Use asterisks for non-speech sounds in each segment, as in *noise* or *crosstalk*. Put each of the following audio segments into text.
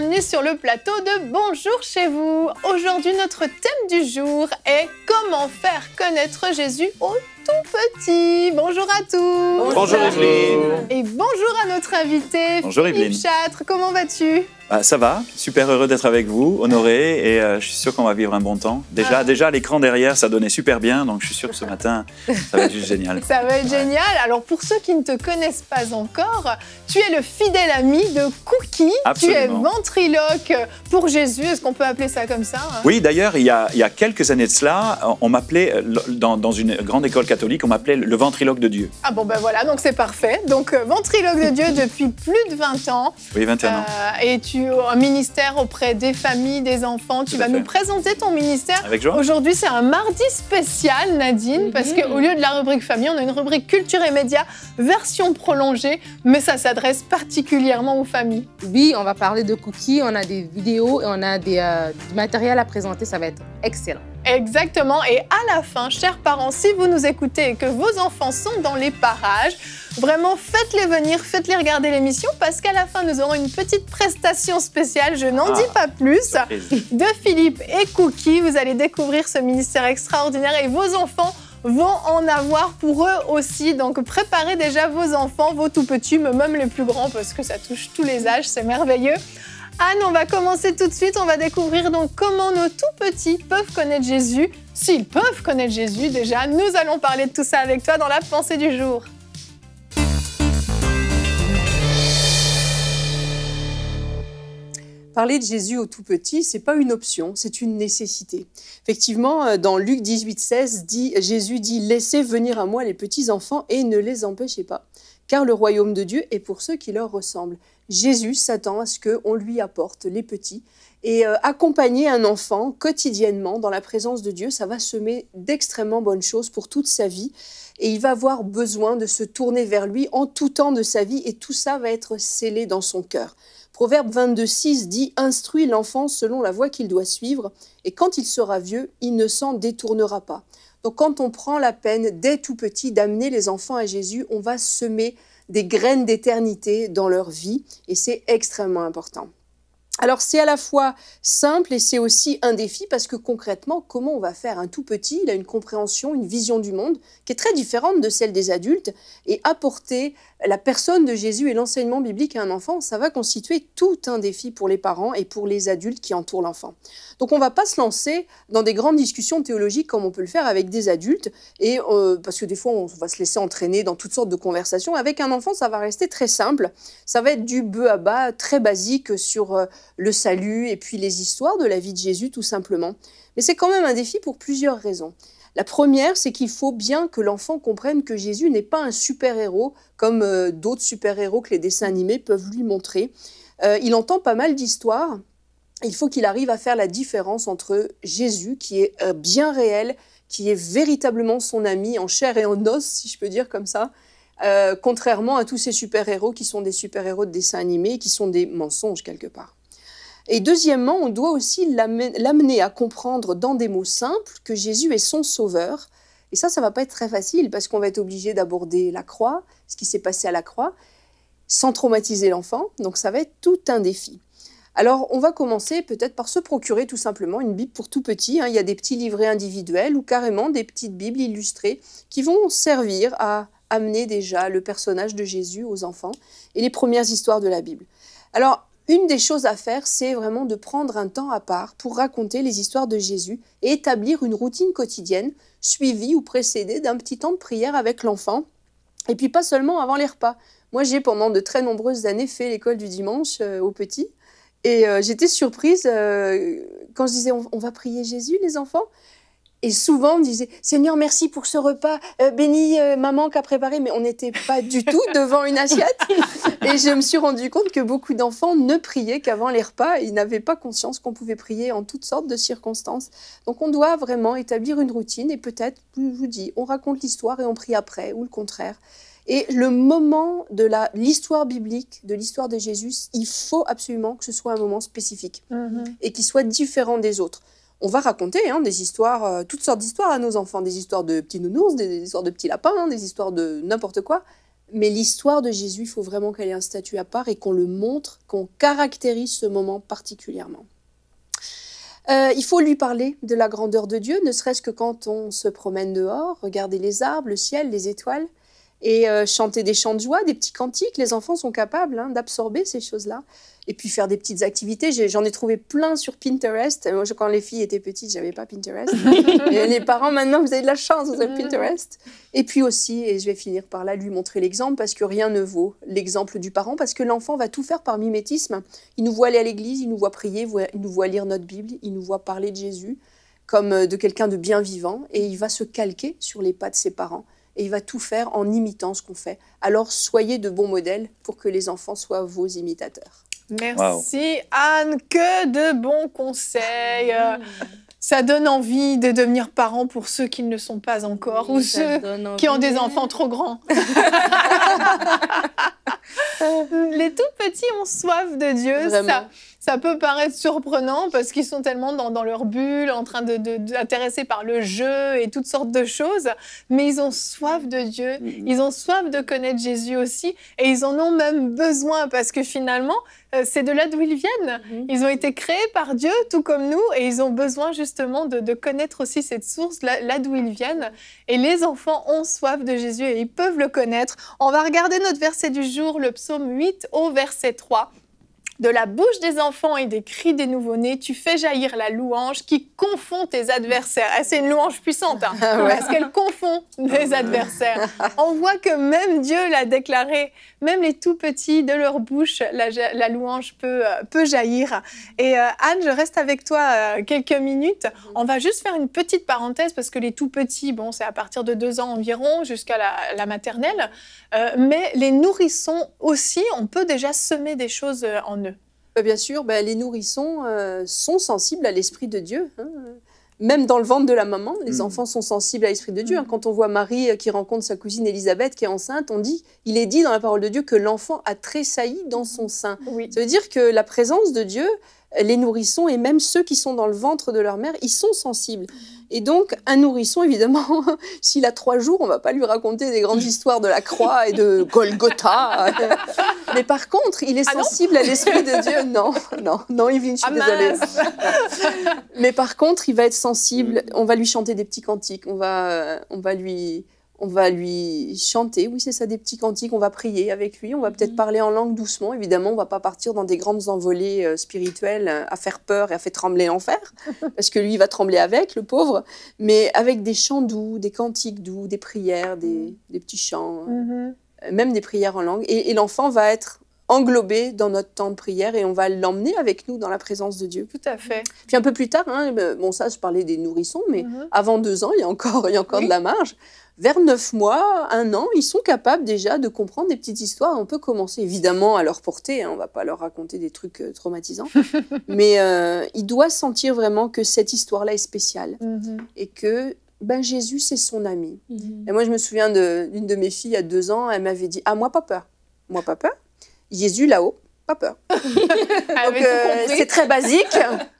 bienvenue sur le plateau de Bonjour chez vous. Aujourd'hui, notre thème du jour est comment faire connaître Jésus aux tout petit. Bonjour à tous. Bonjour Evelyne. Et bonjour à notre invité, bonjour, Philippe Comment vas-tu bah, ça va, super heureux d'être avec vous, honoré, et euh, je suis sûr qu'on va vivre un bon temps. Déjà, ah. déjà l'écran derrière, ça donnait super bien, donc je suis sûr que ce matin, ça va être génial. *laughs* Ça va être génial. Alors, pour ceux qui ne te connaissent pas encore, tu es le fidèle ami de Cookie. Absolument. Tu es ventriloque pour Jésus, est-ce qu'on peut appeler ça comme ça hein Oui, d'ailleurs, il, y a quelques années de cela, on m'appelait euh, dans, une grande école catholique, on m'appelait le ventriloque de Dieu. Ah bon, ben voilà, donc c'est parfait. Donc euh, ventriloque de Dieu *laughs* depuis plus de 20 ans. Oui, 21 ans. Euh, et tu as un ministère auprès des familles, des enfants. tu vas nous présenter ton ministère. Avec joie. Aujourd'hui, c'est un mardi spécial, Nadine, parce mhm. parce qu'au lieu de la rubrique famille, on a une rubrique culture et médias, version prolongée, mais ça s'adresse particulièrement aux familles. Oui, on va parler de cookies, on a des vidéos et on a euh, du matériel à présenter. Ça va être excellent. Exactement, et à la fin, chers parents, si vous nous écoutez et que vos enfants sont dans les parages, vraiment faites-les venir, faites-les regarder l'émission, parce qu'à la fin, nous aurons une petite prestation spéciale, je n'en ah, dis pas plus, de Philippe et Cookie. Vous allez découvrir ce ministère extraordinaire et vos enfants vont en avoir pour eux aussi. Donc préparez déjà vos enfants, vos tout petits, même les plus grands, parce que ça touche tous les âges, c'est merveilleux. Anne, on va commencer tout de suite. On va découvrir donc comment nos tout petits peuvent connaître Jésus. S'ils peuvent connaître Jésus déjà, nous allons parler de tout ça avec toi dans la pensée du jour. Parler de Jésus aux tout petits, c'est pas une option, c'est une nécessité. Effectivement, euh, dans Luc 18, 16, dit, Jésus dit Laissez venir à moi les petits enfants et ne les empêchez pas, car le royaume de Dieu est pour ceux qui leur ressemblent. Jésus s'attend à ce qu'on lui apporte les petits. Et euh, accompagner un enfant quotidiennement dans la présence de Dieu, ça va semer d'extrêmement bonnes choses pour toute sa vie. Et il va avoir besoin de se tourner vers lui en tout temps de sa vie. Et tout ça va être scellé dans son cœur. Proverbe 22.6 dit ⁇ Instruis l'enfant selon la voie qu'il doit suivre, et quand il sera vieux, il ne s'en détournera pas. ⁇ Donc quand on prend la peine dès tout petit d'amener les enfants à Jésus, on va semer des graines d'éternité dans leur vie et c'est extrêmement important. Alors c'est à la fois simple et c'est aussi un défi parce que concrètement, comment on va faire Un tout petit, il a une compréhension, une vision du monde qui est très différente de celle des adultes et apporter la personne de Jésus et l'enseignement biblique à un enfant, ça va constituer tout un défi pour les parents et pour les adultes qui entourent l'enfant. Donc on ne va pas se lancer dans des grandes discussions théologiques comme on peut le faire avec des adultes, et, euh, parce que des fois on va se laisser entraîner dans toutes sortes de conversations. Avec un enfant, ça va rester très simple, ça va être du bœuf à bas, très basique sur euh, le salut et puis les histoires de la vie de Jésus tout simplement. Mais c'est quand même un défi pour plusieurs raisons. La première, c'est qu'il faut bien que l'enfant comprenne que Jésus n'est pas un super-héros comme euh, d'autres super-héros que les dessins animés peuvent lui montrer. Euh, il entend pas mal d'histoires. Il faut qu'il arrive à faire la différence entre Jésus, qui est euh, bien réel, qui est véritablement son ami en chair et en os, si je peux dire comme ça, contrairement à tous ces super-héros qui sont des super-héros de dessins animés, qui sont des mensonges quelque part. Et deuxièmement, on doit aussi l'amener à comprendre dans des mots simples que Jésus est son sauveur. Et ça, ça va pas être très facile parce qu'on va être obligé d'aborder la croix, ce qui s'est passé à la croix, sans traumatiser l'enfant. Donc ça va être tout un défi. Alors, on va commencer peut-être par se procurer tout simplement une Bible pour tout petit. Hein. Il y a des petits livrets individuels ou carrément des petites Bibles illustrées qui vont servir à amener déjà le personnage de Jésus aux enfants et les premières histoires de la Bible. Alors, une des choses à faire, c'est vraiment de prendre un temps à part pour raconter les histoires de Jésus et établir une routine quotidienne suivie ou précédée d'un petit temps de prière avec l'enfant. Et puis pas seulement avant les repas. Moi, j'ai pendant de très nombreuses années fait l'école du dimanche euh, aux petits. Et euh, j'étais surprise euh, quand je disais on, va prier Jésus, les enfants. Et souvent, on disait Seigneur, merci pour ce repas, euh, bénis euh, maman qui a préparé. Mais on n'était pas du *laughs* tout devant une assiette. Et je me suis rendu compte que beaucoup d'enfants ne priaient qu'avant les repas. Ils n'avaient pas conscience qu'on pouvait prier en toutes sortes de circonstances. Donc, on doit vraiment établir une routine. Et peut-être, je vous dis, on raconte l'histoire et on prie après, ou le contraire. Et le moment de l'histoire biblique, de l'histoire de Jésus, il faut absolument que ce soit un moment spécifique mm-hmm. et qui soit différent des autres on va raconter hein, des histoires, euh, toutes sortes d'histoires à nos enfants, des histoires de petits nounours, des, histoires de petits lapins, hein, des histoires de n'importe quoi. Mais l'histoire de Jésus, il faut vraiment qu'elle ait un statut à part et qu'on le montre, qu'on caractérise ce moment particulièrement. Euh, il faut lui parler de la grandeur de Dieu, ne serait-ce que quand on se promène dehors, regarder les arbres, le ciel, les étoiles, et euh, chanter des chants de joie, des petits cantiques. Les enfants sont capables hein, d'absorber ces choses-là et puis faire des petites activités. J'en ai, trouvé plein sur Pinterest. Moi, quand les filles étaient petites, j'avais pas Pinterest. *laughs* et les parents, maintenant, vous avez de la chance, vous avez Pinterest. Et puis aussi, et je vais finir par là, lui montrer l'exemple, parce que rien ne vaut l'exemple du parent, parce que l'enfant va tout faire par mimétisme. Il nous voit aller à l'église, il nous voit prier, il nous voit lire notre Bible, il nous voit parler de Jésus comme euh, de quelqu'un de bien vivant, et il va se calquer sur les pas de ses parents et il va tout faire en imitant ce qu'on fait. Alors soyez de bons modèles pour que les enfants soient vos imitateurs. Merci Anne, que de bons conseils. Ah ça donne envie de devenir parent pour ceux qui ne le sont pas encore ou ceux qui ont des enfants trop grands. *laughs* Les tout petits ont soif de Dieu. Ça, ça peut paraître surprenant parce qu'ils sont tellement dans, leur bulle, en train d'intéresser de, par le jeu et toutes sortes de choses, mais ils ont soif de Dieu, mm-hmm. ils ont soif de connaître Jésus aussi, et ils en ont même besoin parce que finalement, euh, c'est de là d'où ils viennent. Mm-hmm. Ils ont été créés par Dieu, tout comme nous, et ils ont besoin justement de, connaître aussi cette source, là d'où ils viennent. Et les enfants ont soif de Jésus et ils peuvent le connaître. On va regarder notre verset du jour, le psaume 8 au verset 3. De la bouche des enfants et des cris des nouveau-nés, tu fais jaillir la louange qui confond tes adversaires. Ah, c'est une louange puissante, hein, *laughs* ah parce qu'elle confond les ah adversaires. On voit que même Dieu l'a déclaré. Même les tout petits, de leur bouche, la, louange euh, peut, jaillir. Et euh, Anne, je reste avec toi euh, quelques minutes. On va juste faire une petite parenthèse, parce que les tout petits, bon, c'est à partir de deux ans environ, jusqu'à la, la, maternelle. mais les nourrissons aussi, on peut déjà semer des choses en eux. Bah, bien sûr, bah, les nourrissons euh, sont sensibles à l'Esprit de Dieu. Hein. Même dans le ventre de la maman, les mm. enfants sont sensibles à l'Esprit de Dieu. Hein. Mm. Quand on voit Marie euh, qui rencontre sa cousine Élisabeth qui est enceinte, on dit, il est dit dans la parole de Dieu que l'enfant a tressailli dans son sein. Ça veut dire que la présence de Dieu les nourrissons et même ceux qui sont dans le ventre de leur mère, ils sont sensibles. Et donc, un nourrisson, évidemment, *laughs* s'il a trois jours, on va pas lui raconter des grandes histoires de la croix et de Golgotha. *laughs* Mais par contre, il est ah sensible à l'esprit de Dieu. Non, non, non, Yveline, je suis ah, désolée. *laughs* Mais par contre, il va être sensible. Mm. On va lui chanter des petits cantiques. On va, euh, on va lui on va lui chanter, oui c'est ça, des petits cantiques, on va prier avec lui, on va peut-être mhm. parler en langue doucement, évidemment on va pas partir dans des grandes envolées euh, spirituelles euh, à faire peur et à faire trembler l'enfer, *laughs* parce que lui va trembler avec, le pauvre, mais avec des chants doux, des cantiques doux, des prières, des, mhm. petits chants, mhm. euh, même des prières en langue, et l'enfant va être englobé dans notre temps de prière et on va l'emmener avec nous dans la présence de Dieu. Tout à fait. Puis un peu plus tard, hein, ben, bon ça je parlais des nourrissons, mais mm-hmm. avant deux ans, il y a encore, il y encore de la marge. Vers neuf mois, un an, ils sont capables déjà de comprendre des petites histoires. On peut commencer évidemment à leur porter. On hein, on va pas leur raconter des trucs euh, traumatisants, *laughs* mais euh, ils doivent sentir vraiment que cette histoire-là est spéciale mm-hmm. et que ben Jésus c'est son ami. Mm-hmm. Et moi je me souviens d'une de, de mes filles à deux ans, elle m'avait dit ah moi pas peur, moi pas peur. Jésus là-haut, pas peur. *laughs* Euh, c'est très basique,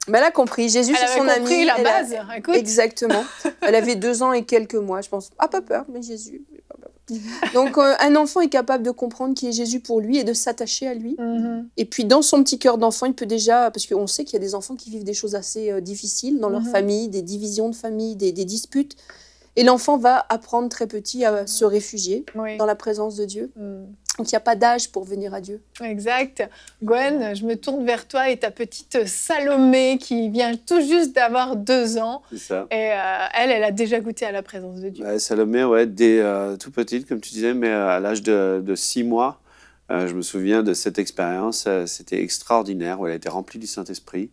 mais elle a compris. Jésus, c'est son ami. Elle compris la base, Exactement. Elle avait deux ans et quelques mois, je pense. Ah, pas peur, mais Jésus. *laughs* Donc, euh, un enfant est capable de comprendre qui est Jésus pour lui et de s'attacher à lui. Mhm. Et puis, dans son petit cœur d'enfant, il peut déjà, parce qu'on sait qu'il y a des enfants qui vivent des choses assez euh, difficiles dans leur mhm. famille, des divisions de famille, des disputes. Et l'enfant va apprendre très petit à se réfugier dans la présence de Dieu. Hmm. Donc il n'y a pas d'âge pour venir à Dieu. Exact. Gwen, je me tourne vers toi et ta petite Salomé qui vient tout juste d'avoir deux ans. C'est ça. Et euh, elle, elle a déjà goûté à la présence de Dieu. Salomé, ouais, dès euh, tout petite, comme tu disais, mais euh, à l'âge de, six mois, je me souviens de cette expérience. C'était extraordinaire elle a été remplie du Saint-Esprit.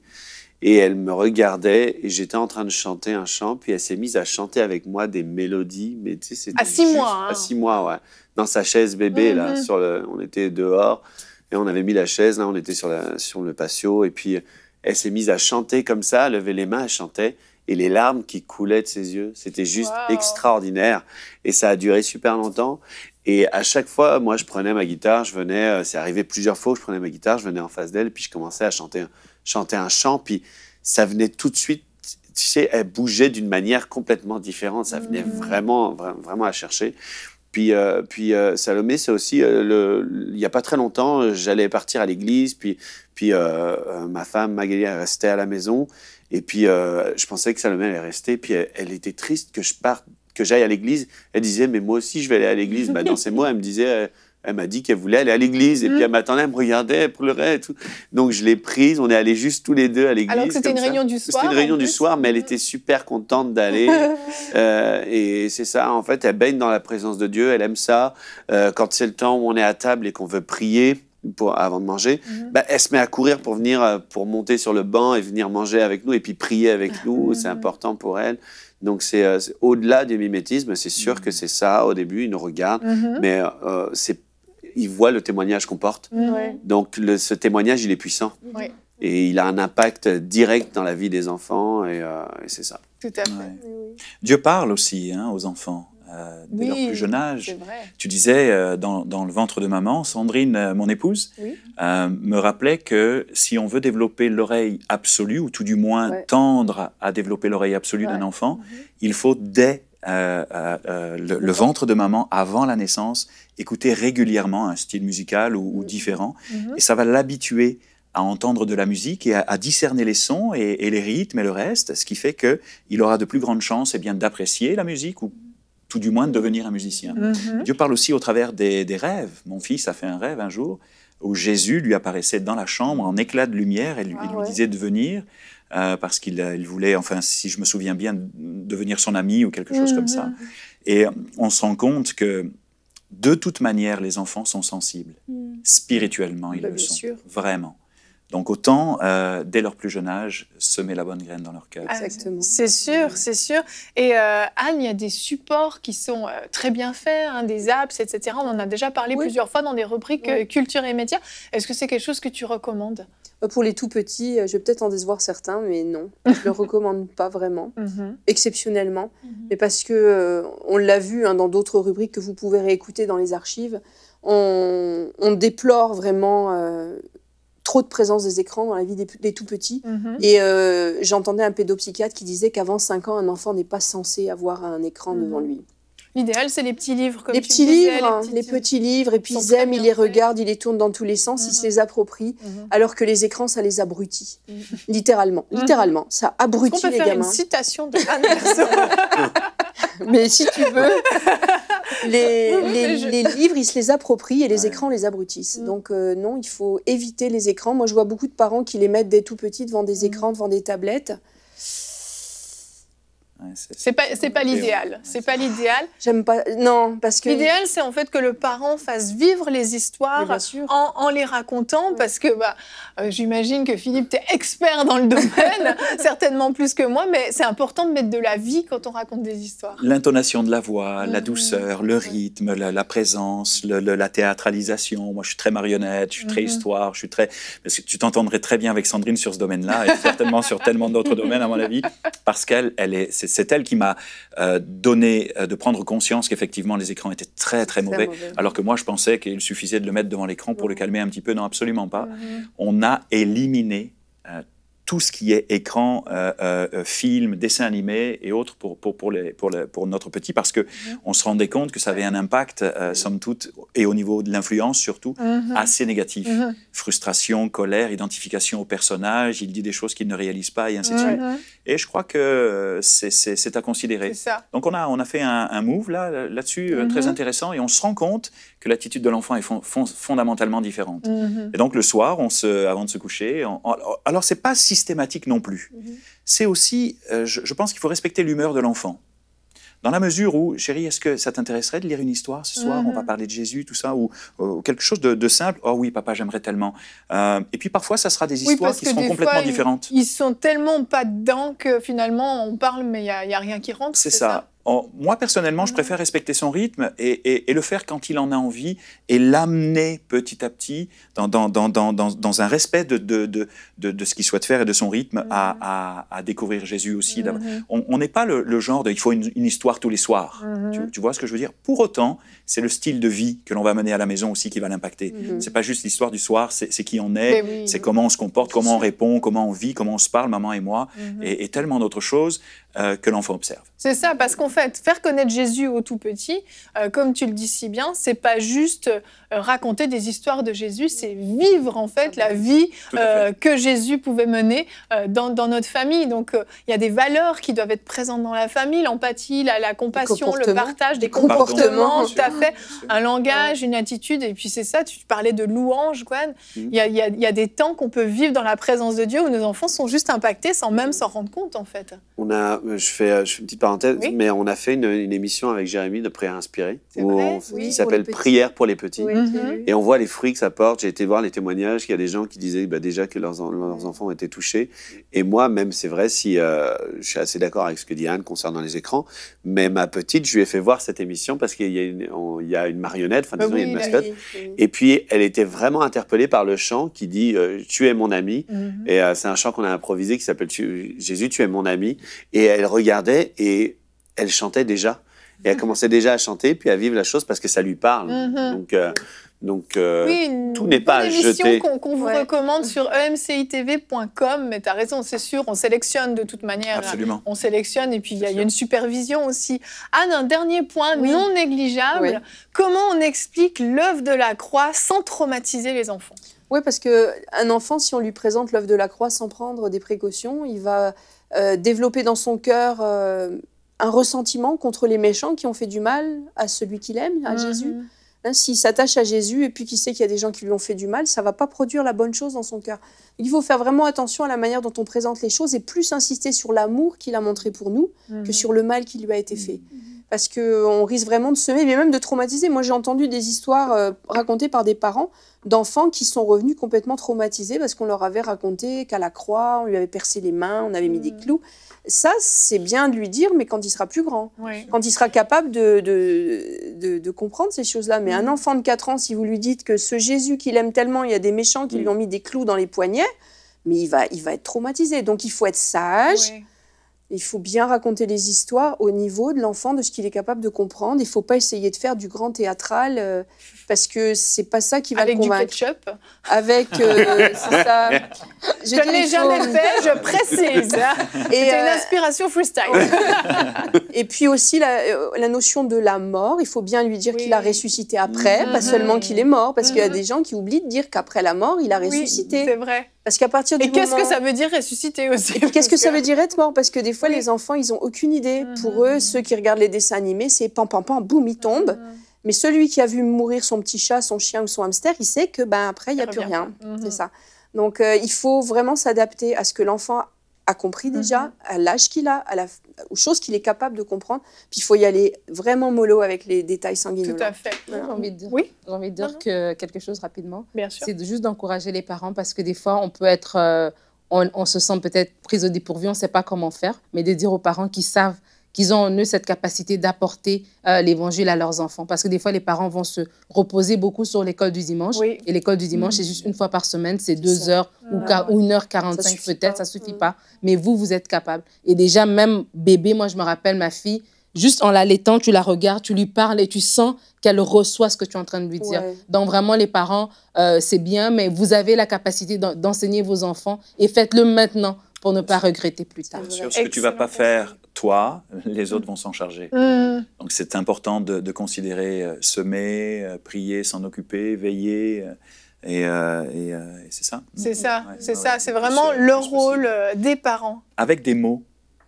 Et elle me regardait et j'étais en train de chanter un chant, puis elle s'est mise à chanter avec moi des mélodies. Mais tu sais, c'était à six mois. Hein. À six mois, ouais. Dans sa chaise bébé, là, mhm. sur le, on était dehors et on avait mis la chaise, là, on était sur, la, sur le patio. Et puis elle s'est mise à chanter comme ça, à lever les mains, elle chantait. Et les larmes qui coulaient de ses yeux, c'était juste extraordinaire. Et ça a duré super longtemps. Et à chaque fois, moi, je prenais ma guitare, je venais, euh, c'est arrivé plusieurs fois, je prenais ma guitare, je venais en face d'elle, puis je commençais à chanter chantait un chant, puis ça venait tout de suite, tu sais, elle bougeait d'une manière complètement différente. Ça venait mm. vraiment, vraiment à chercher. Puis, euh, puis euh, Salomé, c'est aussi, euh, il n'y a pas très longtemps, j'allais partir à l'église, puis, puis ma femme elle restait à la maison, et puis je pensais que Salomé allait rester, puis elle, était triste que je parte, que j'aille à l'église. Elle disait, mais moi aussi, je vais aller à l'église. dans bah, ces mots, elle me disait, elle m'a dit qu'elle voulait aller à l'église. Et puis elle mm. m'attendait, elle me regardait, elle pleurait. Et tout. Donc je l'ai prise, on est allés juste tous les deux à l'église. Alors que c'était une réunion du soir. C'était une réunion du soir, mais elle était super contente d'aller. *laughs* Euh, et c'est ça, en fait, elle baigne dans la présence de Dieu, elle aime ça. Euh, quand c'est le temps où on est à table et qu'on veut prier, pour, avant de manger, mm. bah, elle se met à courir pour venir, euh, pour monter sur le banc et venir manger avec nous et puis prier avec ah. nous. C'est important pour elle. Donc c'est au-delà du mimétisme, c'est sûr mm. que c'est ça. Au début, ils nous regardent, mm-hmm. mais euh, c'est il voit le témoignage qu'on porte. Mm, Donc ce témoignage, il est puissant. Mm. Et il a un impact direct dans la vie des enfants, et, euh, c'est ça. Tout à fait. Dieu parle aussi hein, aux enfants. Euh, dès leur plus jeune âge. Tu disais, euh, dans, le ventre de maman, Sandrine, mon épouse, me rappelait que si on veut développer l'oreille absolue, ou tout du moins tendre à développer l'oreille absolue d'un enfant, mhm. il faut dès euh, euh, euh, le, ventre de maman avant la naissance, écouter régulièrement un style musical ou, mhm. différent, mhm. et ça va l'habituer à entendre de la musique et à, discerner les sons et, les rythmes et le reste, ce qui fait que il aura de plus grandes chances eh d'apprécier la musique ou tout du moins de devenir un musicien. Mhm. Dieu parle aussi au travers des, rêves. Mon fils a fait un rêve un jour où Jésus lui apparaissait dans la chambre en éclat de lumière et lui, ah disait de venir. Euh, parce qu'il euh, voulait, enfin, si je me souviens bien, devenir son ami ou quelque chose comme ça. Mm-hmm. Et on se rend compte que de toute manière, les enfants sont sensibles. Mm. Spirituellement, ils bah, le sont. Vraiment. Donc autant, euh, dès leur plus jeune âge, semer la bonne graine dans leur cœur. Ah, Exactement. C'est sûr, c'est sûr. Et euh, Anne, il y a des supports qui sont euh, très bien faits, hein, des apps, etc. On en a déjà parlé plusieurs fois dans des rubriques culture et médias. Est-ce que c'est quelque chose que tu recommandes Pour les tout petits, je vais peut-être en décevoir certains, mais non, je ne le *laughs* recommande pas vraiment, mhm. exceptionnellement. Mhm. Mais parce que, on l'a vu hein, dans d'autres rubriques que vous pouvez réécouter dans les archives, on, on déplore vraiment trop de présence des écrans dans la vie des, tout petits. Mhm. Et euh, j'entendais un pédopsychiatre qui disait qu'avant 5 ans, un enfant n'est pas censé avoir un écran mhm. devant lui. L'idéal, c'est les petits livres. Comme les petits livres, les, euh, petits livres. Et puis ils aiment, ils les regardent, ils les tournent dans tous les sens, il ils mhm. se les approprient. Alors que les écrans, ça les abrutit. Littéralement, littéralement, ça abrutit les gamins. On une citation de Anne *laughs* *laughs* mais si tu veux, *laughs* les, livres, ils se les approprient et les écrans les abrutissent. Mm. Donc euh, non, il faut éviter les écrans. Moi, je vois beaucoup de parents qui les mettent dès tout petits devant des mm. écrans, devant des tablettes c'est pas, pas l'idéal. C'est pas l'idéal. J'aime pas. Non, parce que. L'idéal, c'est en fait que le parent fasse vivre les histoires en, en, les racontant, parce que bah, euh, j'imagine que Philippe, tu es expert dans le *laughs* domaine, certainement plus que moi, mais c'est important de mettre de la vie quand on raconte des histoires. L'intonation de la voix, la douceur, le rythme, la, présence, la théâtralisation. Moi, je suis très marionnette, je suis très mm-hmm. histoire, je suis très. Parce que tu t'entendrais très bien avec Sandrine sur ce domaine-là, et certainement sur tellement d'autres *laughs* domaines, à mon avis, parce qu'elle, elle est c'est elle qui m'a euh, donné euh, de prendre conscience qu'effectivement les écrans étaient très très mauvais, alors que moi je pensais qu'il suffisait de le mettre devant l'écran pour le calmer un petit peu. Non, absolument pas. On a éliminé euh, tout ce qui est écran, euh, euh, euh, film, dessin animé et autres pour, pour, pour, les, pour, pour notre petit, parce qu'on mhm. on se rendait compte que ça avait un impact, euh, somme toute, et au niveau de l'influence surtout, mhm. assez négatif. Mhm. Frustration, colère, identification au personnage, il dit des choses qu'il ne réalise pas, et ainsi de suite. Et je crois que c'est à considérer. Donc on a, on a fait un, move là-dessus là, euh, dessus très intéressant, et on se rend compte que l'attitude de l'enfant est fondamentalement différente. Mm-hmm. Et donc le soir, avant de se coucher, Alors, ce alors c'est pas systématique non plus. Mm-hmm. C'est aussi, euh, je, pense qu'il faut respecter l'humeur de l'enfant. Dans la mesure où, chérie, est-ce que ça t'intéresserait de lire une histoire ce soir On va mm-hmm. parler de Jésus, tout ça, ou, quelque chose de, simple. Oh oui, papa, j'aimerais tellement. Euh, et puis parfois, ça sera des histoires qui seront complètement différentes. Ils, sont tellement pas dedans que finalement, on parle, mais il n'y a, rien qui rentre. C'est ça moi, personnellement, je préfère respecter son rythme et, le faire quand il en a envie et l'amener petit à petit dans, un respect de, ce qu'il souhaite faire et de son rythme à, mm-hmm. découvrir Jésus aussi. Mm-hmm. On n'est pas le, genre de il faut une, histoire tous les soirs. Mm-hmm. tu, vois ce que je veux dire Pour autant, c'est le style de vie que l'on va mener à la maison aussi qui va l'impacter. Ce mhm. n'est C'est pas juste l'histoire du soir, c'est qui on est, c'est comment on se comporte, comment on répond, comment on vit, comment on se parle, maman et moi, mhm. et, tellement d'autres choses euh, que l'enfant observe. C'est ça, parce qu'en fait, faire connaître Jésus au tout petit, euh, comme tu le dis si bien, c'est pas juste euh, raconter des histoires de Jésus, c'est vivre en fait la vie que Jésus pouvait mener dans, notre famille. Donc il y a des valeurs qui doivent être présentes dans la famille, l'empathie, la, la, compassion, le partage, des comportements, ah, un langage, une attitude. Et puis c'est ça, tu parlais de louange, quoi. Mm. Il y a, des temps qu'on peut vivre dans la présence de Dieu où nos enfants sont juste impactés sans même s'en rendre compte, en fait. On a, je, fais, une petite parenthèse, mais on a fait une, émission avec Jérémy de Prière Inspirée qui s'appelle Prière pour les petits. Mhm. Mhm. et on voit les fruits que ça porte. J'ai été voir les témoignages, Il y a des gens qui disaient bah, déjà que leurs, enfants ont été touchés. Et moi, même, c'est vrai, si euh, je suis assez d'accord avec ce que dit Anne concernant les écrans, mais ma petite, je lui ai fait voir cette émission parce qu'il y a une, il y a une marionnette, enfin, une mascotte. et puis, elle était vraiment interpellée par le chant qui dit euh, Tu es mon ami. Mhm. Et euh, c'est un chant qu'on a improvisé qui s'appelle Jésus, tu es mon ami. Et elle regardait et elle chantait déjà. Et elle mhm. commençait déjà à chanter, puis à vivre la chose parce que ça lui parle. Mhm. Donc, euh, donc, euh, oui, une, tout n'est pas jeté. qu'on vous recommande sur emcitv.com, mais tu as raison, c'est sûr, on sélectionne de toute manière. Absolument. On sélectionne et puis il y, a une supervision aussi. Anne, un dernier point non négligeable. Comment on explique l'œuvre de la croix sans traumatiser les enfants Oui, parce qu'un enfant, si on lui présente l'œuvre de la croix sans prendre des précautions, il va euh, développer dans son cœur... Euh, un ressentiment contre les méchants qui ont fait du mal à celui qu'il aime, à mhm. Jésus. Hein, s'il s'attache à Jésus et puis qu'il sait qu'il y a des gens qui lui ont fait du mal, ça va pas produire la bonne chose dans son cœur. Il faut faire vraiment attention à la manière dont on présente les choses et plus insister sur l'amour qu'il a montré pour nous mmh. que sur le mal qui lui a été mmh. fait. Mmh parce qu'on euh, risque vraiment de semer, mais même de traumatiser. Moi, j'ai entendu des histoires euh, racontées par des parents d'enfants qui sont revenus complètement traumatisés parce qu'on leur avait raconté qu'à la croix, on lui avait percé les mains, on avait mis des mmh. clous. Ça, c'est bien de lui dire, mais quand il sera plus grand, quand il sera capable de, comprendre ces choses-là. Mais un mmh. enfant de 4 ans, si vous lui dites que ce Jésus qu'il aime tellement, il y a des méchants qui mmh. lui ont mis des clous dans les poignets, mais il va, il va être traumatisé. Donc, il faut être sage. Il faut bien raconter les histoires au niveau de l'enfant, de ce qu'il est capable de comprendre. Il ne faut pas essayer de faire du grand théâtral. Euh, parce que c'est pas ça qui va Avec le convaincre. Avec du ketchup Avec, euh, *laughs* c'est ça. Je ne l'ai jamais fait, je précise. Hein. C'était une euh, inspiration freestyle. et puis aussi euh, la, notion de la mort, il faut bien lui dire qu'il a ressuscité après, pas mhm. seulement qu'il est mort, parce qu'il y a mhm. des gens qui oublient de dire qu'après la mort, il a ressuscité. Oui, c'est vrai. Parce qu'à partir du Et qu'est-ce que ça veut dire ressusciter aussi Qu'est-ce que, ça veut dire être mort Parce que des fois, les enfants, ils ont aucune idée. Pour mhm. eux, ceux qui regardent les dessins animés, c'est pam pam pam, boum, ils tombent. Mais celui qui a vu mourir son petit chat, son chien ou son hamster, il sait que ben après il n'y a plus rien. Mhm. C'est ça. Donc euh, il faut vraiment s'adapter à ce que l'enfant a compris déjà, mhm. à l'âge qu'il a, à la, aux choses qu'il est capable de comprendre. Puis il faut y aller vraiment mollo avec les détails sanguinolents. Tout à fait. J'ai envie de dire, envie de dire mhm. quelque chose rapidement. C'est juste d'encourager les parents parce que des fois, on peut être. Euh, on, se sent peut-être pris au dépourvu, on ne sait pas comment faire, mais de dire aux parents qui savent qu'ils ont en eux cette capacité d'apporter euh, l'évangile à leurs enfants. Parce que des fois, les parents vont se reposer beaucoup sur l'école du dimanche. Et l'école du dimanche, mm. c'est juste une fois par semaine, c'est deux heures ou ah une heure quarante-cinq peut-être, ça suffit mm. pas. Mais vous, vous êtes capable. Et déjà, même bébé, moi, je me rappelle ma fille, juste en l'allaitant, tu la regardes, tu lui parles et tu sens qu'elle reçoit ce que tu es en train de lui dire. Donc vraiment, les parents, euh, c'est bien, mais vous avez la capacité d'enseigner vos enfants et faites-le maintenant pour ne pas regretter plus tard. Sur ce que tu vas pas faire toi, les autres mm. vont s'en charger. Mm. Donc c'est important de, considérer euh, semer, euh, prier, s'en occuper, veiller. Euh, et, c'est ça. C'est mm. ça, c'est ça. c'est vraiment le rôle des parents. Avec des mots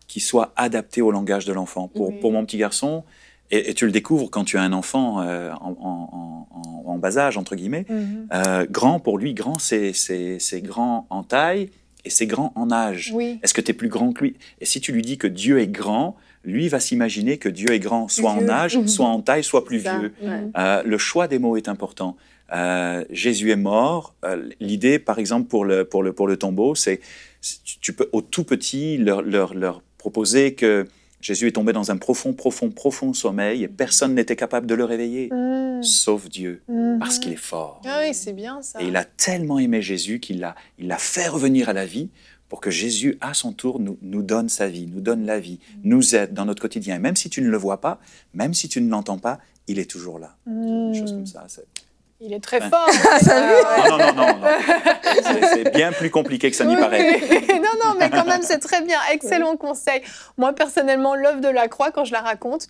qui soient adaptés au langage de l'enfant. Pour, mon petit garçon, et, tu le découvres quand tu as un enfant en, bas âge, entre guillemets. Mm-hmm. grand, pour lui, grand, c'est grand en taille, et c'est grand en âge. Est-ce que tu es plus grand que lui Et si tu lui dis que Dieu est grand, lui va s'imaginer que Dieu est grand, soit en âge, mhm. soit en taille, soit plus vieux. Euh, le choix des mots est important. Euh, Jésus est mort. Euh, l'idée, par exemple, pour le, pour le, pour le tombeau, c'est tu peux, au tout petit, leur, leur, leur proposer que Jésus est tombé dans un profond, profond, profond sommeil et personne n'était capable de le réveiller, mm. sauf Dieu, mm-hmm. parce qu'il est fort. Ah oui, c'est bien ça. Et il a tellement aimé Jésus qu'il l'a il fait revenir à la vie pour que Jésus, à son tour, nous, nous donne sa vie, nous donne la vie, mm. nous aide dans notre quotidien. Et même si tu ne le vois pas, même si tu ne l'entends pas, il est toujours là. Mm. Des choses comme ça. Il est très fort. Ah, non, non, non, non. *laughs* C'est bien plus compliqué que ça n'y paraît. *laughs* non, non, mais quand même, c'est très bien. Excellent conseil. Moi, personnellement, l'œuvre de la croix, quand je la raconte,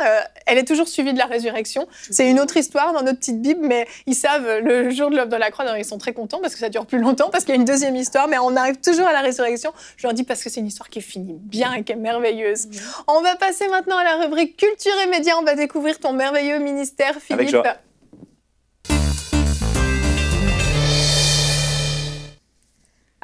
euh, elle est toujours suivie de la résurrection. C'est une autre histoire dans notre petite Bible, mais ils savent le jour de l'œuvre de la croix, ils sont très contents parce que ça dure plus longtemps, parce qu'il y a une deuxième histoire, mais on arrive toujours à la résurrection. Je leur dis parce que c'est une histoire qui finit bien et qui est merveilleuse. Mm. On va passer maintenant à la rubrique culture et médias. On va découvrir ton merveilleux ministère, Philippe.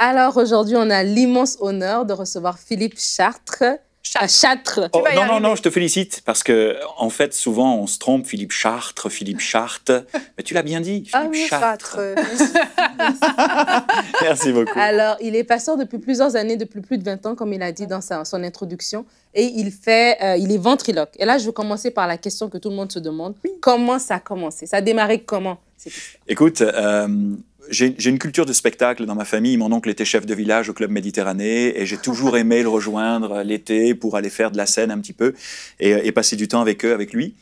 Alors aujourd'hui, on a l'immense honneur de recevoir Philippe Chartres. Chartres euh, oh, non, non, non, je te félicite parce que en fait, souvent, on se trompe. Philippe Chartres, Philippe Chartres. *laughs* Mais tu l'as bien dit, ah, Philippe euh, *laughs* Merci beaucoup. Alors, il est pasteur depuis plusieurs années, depuis plus de 20 ans, comme il a dit dans son introduction, et il fait, euh, il est ventriloque. Et là, je vais commencer par la question que tout le monde se demande. Comment ça a commencé Ça a démarré comment Écoute j'ai une culture de spectacle dans ma famille. Mon oncle était chef de village au club Méditerranée et j'ai toujours aimé le rejoindre l'été pour aller faire de la scène un petit peu et, euh, passer du temps avec eux, avec lui.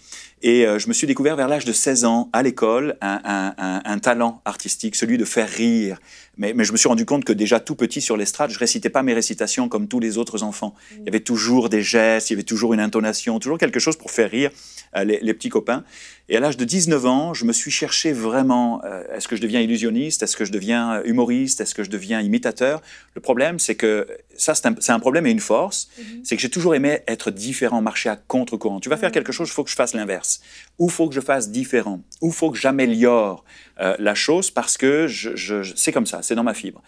Et euh, je me suis découvert vers l'âge de 16 ans à l'école un, talent artistique, celui de faire rire mais, je me suis rendu compte que déjà tout petit sur l'estrade, je récitais pas mes récitations comme tous les autres enfants. Mmh. Il y avait toujours des gestes, il y avait toujours une intonation, toujours quelque chose pour faire rire euh, les, petits copains. Et à l'âge de 19 ans, je me suis cherché vraiment, euh, est-ce que je deviens illusionniste, est-ce que je deviens euh, humoriste, est-ce que je deviens imitateur Le problème, c'est que ça, c'est un, problème et une force, mmh. c'est que j'ai toujours aimé être différent, marcher à contre-courant. Tu vas faire mmh. quelque chose, il faut que je fasse l'inverse. Ou il faut que je fasse différent. Ou il faut que j'améliore la chose parce que je, c'est comme ça c'est dans ma fibre.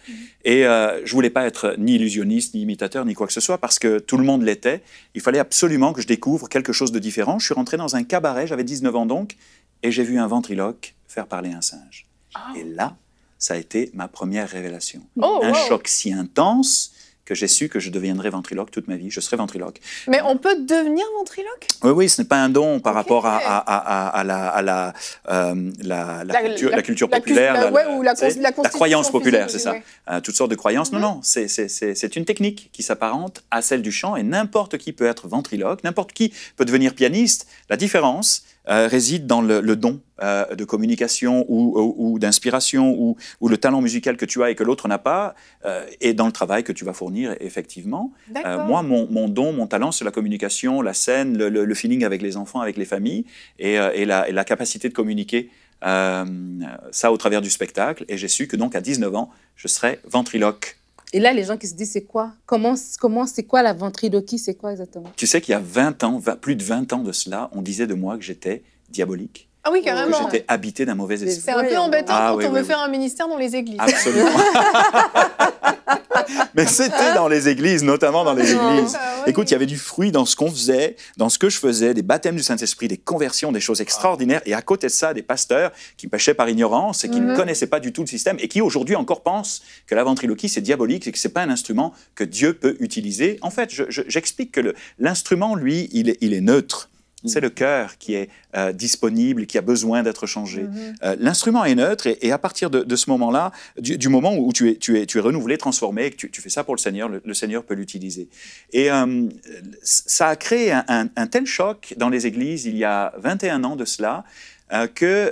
Et euh, je voulais pas être ni illusionniste, ni imitateur, ni quoi que ce soit, parce que tout le monde l'était. Il fallait absolument que je découvre quelque chose de différent. Je suis rentré dans un cabaret, j'avais 19 ans donc, et j'ai vu un ventriloque faire parler un singe. Ah. Et là, ça a été ma première révélation. Oh, un choc si intense que j'ai su que je deviendrais ventriloque toute ma vie. Je serai ventriloque. Mais on peut devenir ventriloque Oui, oui, ce n'est pas un don par rapport à, euh, la, la, culture, populaire, la, croyance populaire, c'est ça. Euh, toutes sortes de croyances. Non, mhm. non, c'est une technique qui s'apparente à celle du chant et n'importe qui peut être ventriloque, n'importe qui peut devenir pianiste. La différence, euh, réside dans le, don euh, de communication ou, d'inspiration ou, le talent musical que tu as et que l'autre n'a pas, euh, et dans le travail que tu vas fournir, effectivement. moi, mon, don, mon talent, c'est la communication, la scène, le, feeling avec les enfants, avec les familles, et, la, et la, capacité de communiquer ça au travers du spectacle. Et j'ai su que donc à 19 ans, je serais ventriloque. Et là, les gens qui se disent, c'est quoi Comment, comment c'est quoi la ventriloquie C'est quoi exactement Tu sais qu'il y a 20 ans, plus de 20 ans de cela, on disait de moi que j'étais diabolique. Ah oui, carrément. Que j'étais habité d'un mauvais esprit. C'est un peu embêtant ah quand on veut faire un ministère dans les églises. Absolument. *laughs* *laughs* mais c'était dans les églises, notamment dans les ah églises. Ah Écoute, il y avait du fruit dans ce qu'on faisait, dans ce que je faisais, des baptêmes du Saint-Esprit, des conversions, des choses extraordinaires. Et à côté de ça, des pasteurs qui pêchaient par ignorance et qui ne mhm. connaissaient pas du tout le système et qui aujourd'hui encore pensent que la ventriloquie, c'est diabolique et que ce c'est pas un instrument que Dieu peut utiliser. En fait, j'explique que l'instrument, lui, il est neutre. Mm. C'est le cœur qui est euh, disponible, qui a besoin d'être changé. Mm-hmm. Euh, l'instrument est neutre et, à partir de, ce moment-là, du, moment où tu es, renouvelé, transformé, et que tu, fais ça pour le Seigneur, le, Seigneur peut l'utiliser. Et euh, ça a créé un, un, tel choc dans les églises il y a 21 ans de cela que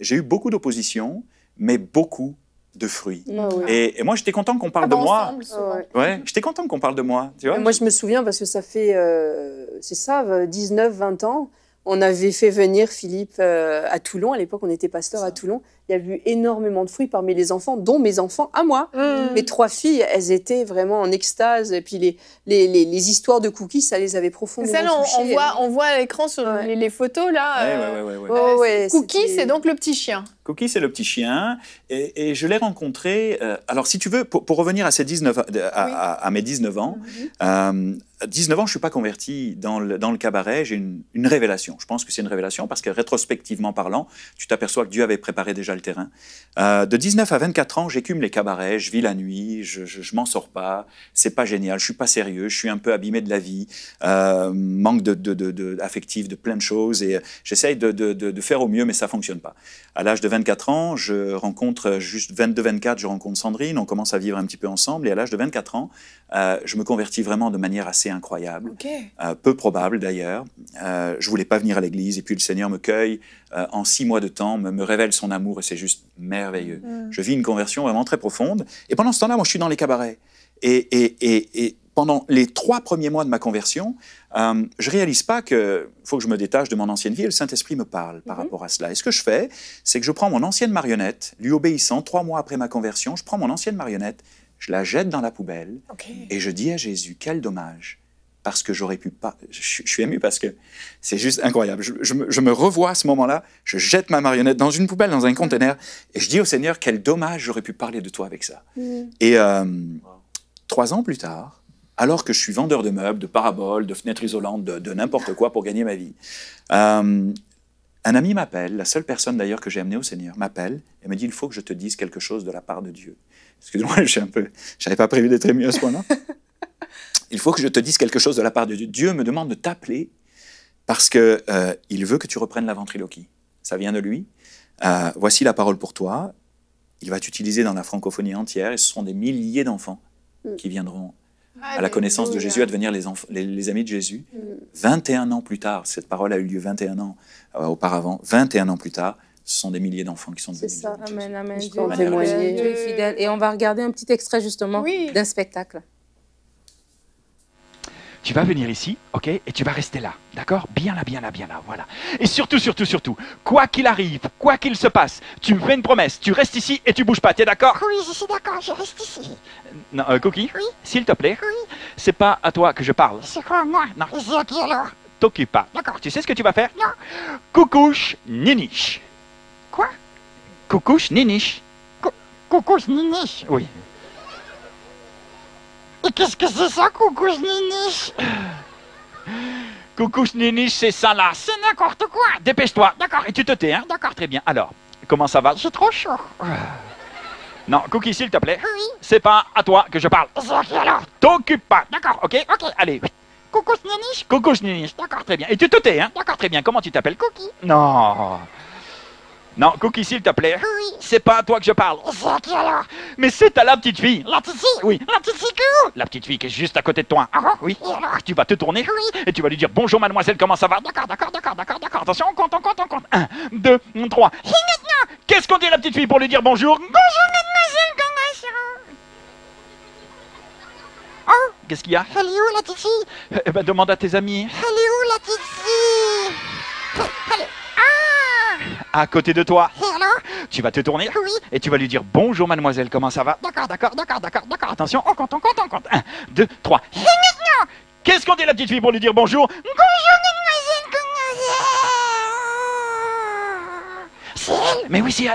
j'ai eu beaucoup d'opposition, mais beaucoup de fruits. Ah et, moi, j'étais content qu'on parle ah de bah, moi. ouais, j'étais content qu'on parle de moi. Tu vois moi, je me souviens parce que ça fait, euh, c'est ça, 19, 20 ans. On avait fait venir Philippe euh, à Toulon. À l'époque, on était pasteur à Toulon il y a eu énormément de fruits parmi les enfants, dont mes enfants à moi. Mmh. Mes trois filles, elles étaient vraiment en extase. Et puis les, les, les, histoires de cookies, ça les avait profondément ça, on, voit, on voit à l'écran sur les, photos, là. Ouais, euh, ouais, euh, Cookie, c'est donc le petit chien. Cookie, c'est le petit chien. Et, je l'ai rencontré. Euh, alors, si tu veux, pour, revenir à, ces 19, à, à, mes 19 ans, à mhm. 19 ans, je ne suis pas converti dans le, dans le cabaret, j'ai une, une révélation. Je pense que c'est une révélation parce que rétrospectivement parlant, tu t'aperçois que Dieu avait préparé déjà le terrain. Euh, de 19 à 24 ans, j'écume les cabarets, je vis la nuit, je, m'en sors pas, c'est pas génial, je suis pas sérieux, je suis un peu abîmé de la vie, euh, manque de, de, de, affectif de plein de choses et euh, j'essaye de, faire au mieux, mais ça fonctionne pas. À l'âge de 24 ans, je rencontre juste 22-24, je rencontre Sandrine, on commence à vivre un petit peu ensemble et à l'âge de 24 ans, je me convertis vraiment de manière assez incroyable, peu probable d'ailleurs. je voulais pas venir à l'église et puis le Seigneur me cueille en six mois de temps, me, me révèle son amour et c'est juste merveilleux. Mm. Je vis une conversion vraiment très profonde. Et pendant ce temps-là, moi, je suis dans les cabarets. Et, et, et, pendant les trois premiers mois de ma conversion, euh, je réalise pas que faut que je me détache de mon ancienne vie. Et le Saint-Esprit me parle par mm-hmm. rapport à cela. Et ce que je fais, c'est que je prends mon ancienne marionnette, lui obéissant, trois mois après ma conversion, je prends mon ancienne marionnette, je la jette dans la poubelle et je dis à Jésus, quel dommage parce que j'aurais pu pas. Je, suis ému parce que c'est juste incroyable. Je, me, revois à ce moment-là, je jette ma marionnette dans une poubelle, dans un conteneur, et je dis au Seigneur, quel dommage j'aurais pu parler de toi avec ça. Mm. Et euh, trois ans plus tard, alors que je suis vendeur de meubles, de paraboles, de fenêtres isolantes, de, n'importe quoi pour gagner ma vie, euh, un ami m'appelle, la seule personne d'ailleurs que j'ai amenée au Seigneur, m'appelle et me dit, il faut que je te dise quelque chose de la part de Dieu. Excuse-moi, *laughs* je n'avais un peu, j'avais pas prévu d'être ému à ce moment là *laughs* il faut que je te dise quelque chose de la part de Dieu. Dieu me demande de t'appeler parce que euh, il veut que tu reprennes la ventriloquie. Ça vient de lui. Euh, voici la parole pour toi. Il va t'utiliser dans la francophonie entière et ce seront des milliers d'enfants mm. qui viendront à la connaissance de Jésus, à devenir les, amis de Jésus. 21 mm. ans plus tard, cette parole a eu lieu 21 ans euh, auparavant, 21 ans plus tard, ce sont des milliers d'enfants qui sont devenus. C'est ça, Et on va regarder un petit extrait justement d'un spectacle tu vas venir ici, ok, et tu vas rester là, d'accord Bien là, bien là, bien là, voilà. Et surtout, surtout, surtout, quoi qu'il arrive, quoi qu'il se passe, tu me fais une promesse, tu restes ici et tu bouges pas, tu es d'accord Oui, je suis d'accord, je reste ici. Non, euh, Cookie Oui S'il te plaît Oui C'est pas à toi que je parle. C'est quoi, moi Non. C'est qui alors T'occupe pas. D'accord. Tu sais ce que tu vas faire Non. Coucouche, niniche. Quoi Coucouche, niniche. Coucouche, niniche Oui qu'est-ce que c'est ça, Coucou Coucousniniche, c'est ça là, c'est n'importe quoi Dépêche-toi, d'accord, et tu te tais, hein D'accord, très bien. Alors, comment ça va C'est trop chaud. Non, Cookie, s'il te plaît. Oui. C'est pas à toi que je parle. Ok, alors. T'occupe pas. D'accord, ok, ok, allez. Coucou Niniche Coucou Niniche, d'accord, très bien. Et tu te tais, hein D'accord, très bien. Comment tu t'appelles Cookie Non. Non, Cookie, s'il te plaît. Oui. C'est pas à toi que je parle. C'est à qui alors Mais c'est à la petite fille. La petite fille Oui. La petite fille La petite fille qui est juste à côté de toi. Ah oui. Tu vas te tourner. Oui. Et tu vas lui dire bonjour mademoiselle, comment ça va D'accord, d'accord, d'accord, d'accord, d'accord. Attention, on compte, on compte, on compte. Un, deux, trois. maintenant Qu'est-ce qu'on dit à la petite fille pour lui dire bonjour Bonjour mademoiselle, comment ça va Oh Qu'est-ce qu'il y a Hello la petite fille Eh ben demande à tes amis. Hello à côté de toi. Tu vas te tourner. Et tu vas lui dire bonjour mademoiselle, comment ça va D'accord, d'accord, d'accord, d'accord, d'accord. Attention, on compte, on compte, on compte. Un, deux, trois. Qu'est-ce qu'on dit la petite fille pour lui dire bonjour Bonjour mademoiselle, Mais oui, c'est elle.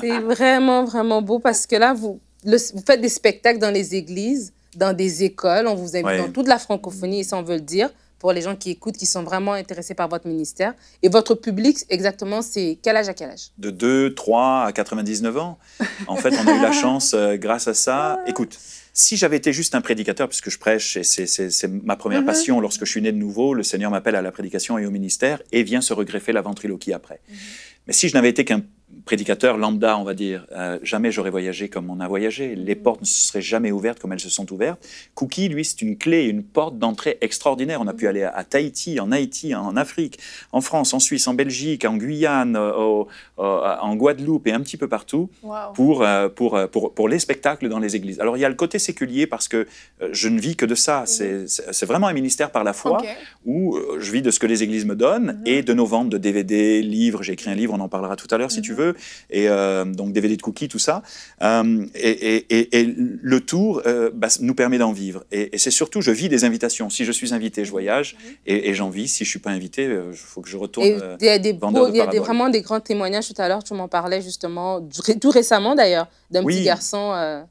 c'est vraiment, vraiment beau parce que là, vous vous faites des spectacles dans les églises, dans des écoles. On vous invite dans toute la francophonie, et ça, on veut le dire, pour les gens qui écoutent, qui sont vraiment intéressés par votre ministère. Et votre public, exactement, c'est quel âge à quel âge De 2, 3 à 99 ans. En fait, on a eu la chance, euh, grâce à ça. Ah. Écoute, si j'avais été juste un prédicateur, puisque je prêche, et c'est ma première mhm. passion, lorsque je suis né de nouveau, le Seigneur m'appelle à la prédication et au ministère, et vient se regreffer la ventriloquie après. Mhm. Mais si je n'avais été qu'un prédicateur lambda, on va dire, euh, jamais j'aurais voyagé comme on a voyagé. Les mm. portes ne se seraient jamais ouvertes comme elles se sont ouvertes. Cookie, lui, c'est une clé, une porte d'entrée extraordinaire. On a pu mm. aller à, Tahiti, en Haïti, en Afrique, en France, en Suisse, en Belgique, en Guyane, euh, euh, en Guadeloupe et un petit peu partout pour, pour, pour, les spectacles dans les églises. Alors il y a le côté séculier parce que je ne vis que de ça. Mm. C'est vraiment un ministère par la foi où je vis de ce que les églises me donnent et de nos ventes de DVD, livres. J'ai écrit un livre, on en parlera tout à l'heure si mm-hmm. tu veux et euh, donc DVD de cookies, tout ça. Euh, et, le tour euh, bah, nous permet d'en vivre. Et, c'est surtout, je vis des invitations. Si je suis invité, je voyage, mm-hmm. et, j'en vis. Si je suis pas invité, il faut que je retourne. Il y a, des, vraiment des grands témoignages. Tout à l'heure, tu m'en parlais justement, tout récemment d'ailleurs, d'un petit garçon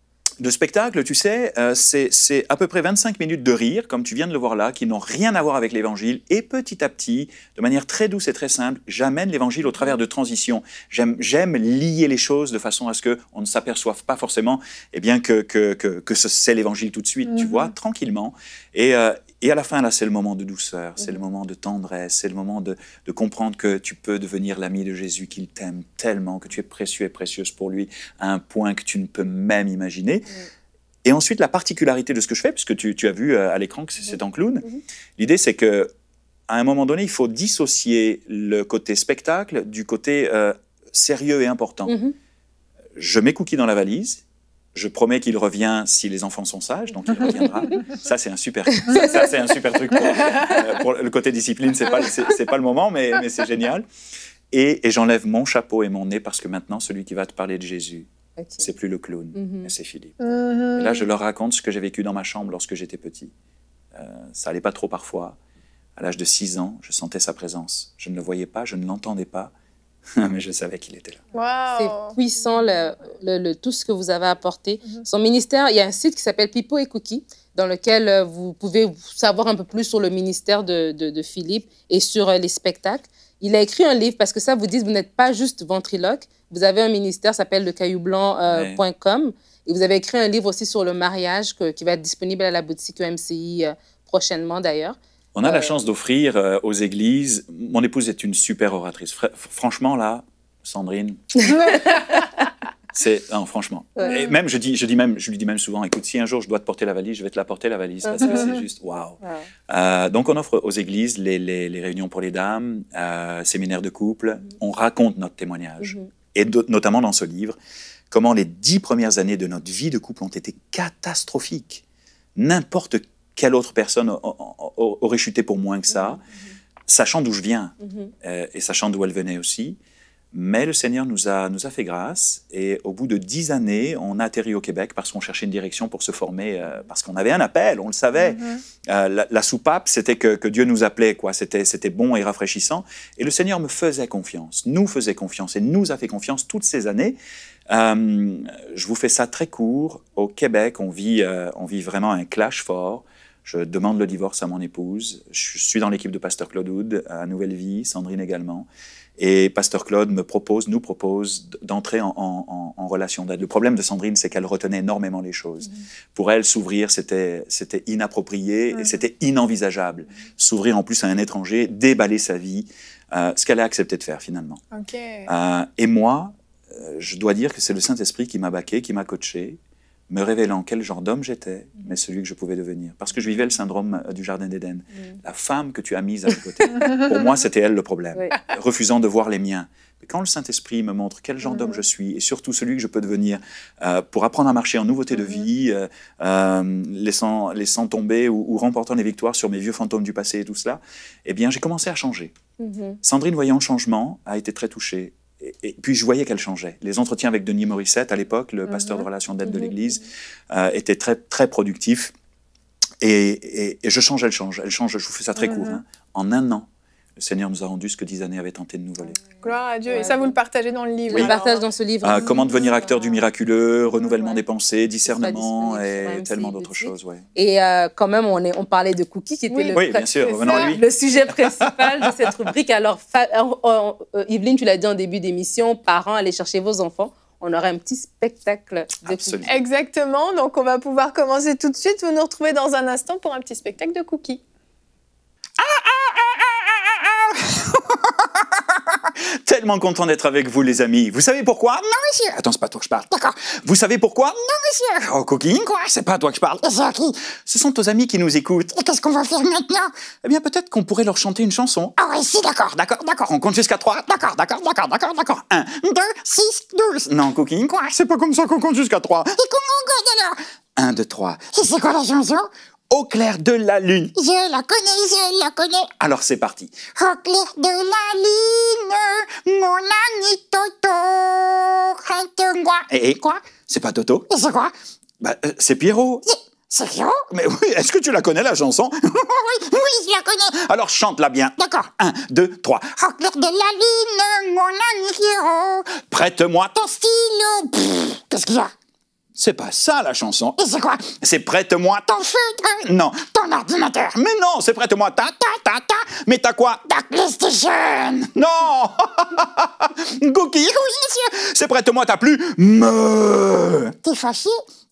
de spectacle, tu sais, euh, c'est à peu près 25 minutes de rire, comme tu viens de le voir là, qui n'ont rien à voir avec l'évangile. Et petit à petit, de manière très douce et très simple, j'amène l'évangile au travers de transitions. J'aime lier les choses de façon à ce qu'on ne s'aperçoive pas forcément eh bien, que, que, c'est l'évangile tout de suite, tu mhm. vois, tranquillement. Et, euh, et à la fin, là, c'est le moment de douceur, c'est le mhm. moment de tendresse, c'est le moment de, comprendre que tu peux devenir l'ami de Jésus, qu'il t'aime tellement, que tu es précieux et précieuse pour lui à un point que tu ne peux même imaginer. Mhm. Et ensuite, la particularité de ce que je fais, puisque tu, as vu euh, à l'écran que c'est mhm. en clown, l'idée c'est que à un moment donné, il faut dissocier le côté spectacle du côté euh, sérieux et important. Je mets Cookie dans la valise, je promets qu'il revient si les enfants sont sages, donc il reviendra. *laughs* ça, c'est un super, c'est un super truc. Euh, pour, le côté discipline, c'est pas, c'est, pas le moment, mais, c'est génial. Et, j'enlève mon chapeau et mon nez parce que maintenant, celui qui va te parler de Jésus, c'est plus le clown, mhm. c'est Philippe. là, je leur raconte ce que j'ai vécu dans ma chambre lorsque j'étais petit. Euh, ça allait pas trop parfois. À l'âge de 6 ans, je sentais sa présence. Je ne le voyais pas, je ne l'entendais pas, ah, mais je savais qu'il était là. C'est puissant tout ce que vous avez apporté. Mhm. Son ministère, il y a un site qui s'appelle Pipo et Cookie, dans lequel euh, vous pouvez savoir un peu plus sur le ministère de, Philippe et sur euh, les spectacles. Il a écrit un livre parce que ça vous dit, vous n'êtes pas juste ventriloque. Vous avez un ministère qui s'appelle le euh, Et vous avez écrit un livre aussi sur le mariage qui va être disponible à la boutique EMCI prochainement d'ailleurs. On a la chance d'offrir euh, aux églises. Mon épouse est une super oratrice. franchement, là, Sandrine. *laughs* c'est non, franchement. Et même je dis, je dis même, je lui dis même souvent, écoute, si un jour je dois te porter la valise, je vais te la porter la valise parce que c'est *laughs* juste waouh. Euh, donc on offre aux églises les, réunions pour les dames, euh, séminaires de couple. Mhm. On raconte notre témoignage mhm. et notamment dans ce livre comment les dix premières années de notre vie de couple ont été catastrophiques. N'importe quelle autre personne aurait chuté pour moins que ça, mm-hmm. sachant d'où je viens mm-hmm. euh, et sachant d'où elle venait aussi. Mais le Seigneur nous a, nous a fait grâce et au bout de dix années, on a atterri au Québec parce qu'on cherchait une direction pour se former, euh, parce qu'on avait un appel, on le savait. Mm-hmm. Euh, la, soupape, c'était que, Dieu nous appelait, quoi. C'était bon et rafraîchissant. Et le Seigneur me faisait confiance, nous faisait confiance et nous a fait confiance toutes ces années. je vous fais ça très court. Au Québec, on vit, on vit vraiment un clash fort je demande le divorce à mon épouse. Je suis dans l'équipe de Pasteur Claude Houd à Nouvelle Vie, Sandrine également. Et Pasteur Claude me propose, nous propose d'entrer en, relation d'aide. Le problème de Sandrine, c'est qu'elle retenait énormément les choses. Mmh. Pour elle, s'ouvrir, c'était inapproprié et c'était inenvisageable. S'ouvrir en plus à un étranger, déballer sa vie, euh, ce qu'elle a accepté de faire finalement. Euh, et moi, euh, je dois dire que c'est le Saint-Esprit qui m'a baqué, qui m'a coaché, me révélant quel genre d'homme j'étais, mm. mais celui que je pouvais devenir. Parce que je vivais le syndrome euh, du Jardin d'Éden. Mm. La femme que tu as mise à mes côtés, pour moi, c'était elle le problème, refusant de voir les miens. quand le Saint-Esprit me montre quel genre mm. d'homme je suis, et surtout celui que je peux devenir, euh, pour apprendre à marcher en nouveauté de vie, euh, laissant, laissant tomber ou, remportant les victoires sur mes vieux fantômes du passé et tout cela, eh bien, j'ai commencé à changer. Mm-hmm. Sandrine, voyant le changement, a été très touchée et, puis je voyais qu'elle changeait. Les entretiens avec Denis Morissette à l'époque, le pasteur de mhm. relations d'aide de mhm. l'Église, euh, étaient très très productifs. Et, je change, elle change, elle change. Je vous fais ça très mhm. court. Hein. En un an, le Seigneur nous a rendu ce que dix années avaient tenté de nous voler. Gloire à Dieu. Et ça, vous le partagez dans le livre. Oui, le partage dans ce livre. Ah, comment devenir acteur du miraculeux, renouvellement des pensées, discernement et tellement d'autres choses. Et euh, quand même, on, est, on parlait de Cookie, qui était le, sujet principal de cette rubrique. Alors, euh, euh, Yveline, tu l'as dit en début d'émission, parents, allez chercher vos enfants on aura un petit spectacle. De Exactement, donc on va pouvoir commencer tout de suite. Vous nous retrouvez dans un instant pour un petit spectacle de cookies. *laughs* Tellement content d'être avec vous, les amis. Vous savez pourquoi Non, monsieur. Attends, c'est pas toi que je parle. D'accord. Vous savez pourquoi Non, monsieur. Oh, coquine, quoi C'est pas toi que je parle. C'est à qui Ce sont nos amis qui nous écoutent. Et qu'est-ce qu'on va faire maintenant Eh bien, peut-être qu'on pourrait leur chanter une chanson. Ah, oui, si, d'accord, d'accord, d'accord. On compte jusqu'à 3. D'accord, d'accord, d'accord, d'accord, d'accord. 1, 2, 6, 12. Non, coquine, quoi C'est pas comme ça qu'on compte jusqu'à 3. Et comment on compte alors 1, 2, 3. Et c'est quoi la chanson au clair de la lune. Je la connais, je la connais. Alors c'est parti. Au clair de la lune, mon ami Toto, prête moi Et, eh, eh, quoi C'est pas Toto C'est quoi bah, euh, c'est Pierrot. C'est Pierrot Mais oui, est-ce que tu la connais la chanson *laughs* Oui, je la connais. Alors chante-la bien. D'accord. Un, deux, trois. Au clair de la lune, mon ami Pierrot. Prête-moi ton stylo. Qu'est-ce qu'il y a c'est pas ça la chanson. Et c'est quoi C'est prête-moi ton feu, non, ton ordinateur. Mais non, c'est prête-moi ta ta ta ta. Mais t'as quoi Ta PlayStation. Non. *laughs* Gookie. Oui, monsieur. C'est prête-moi ta plus me. T'es fâché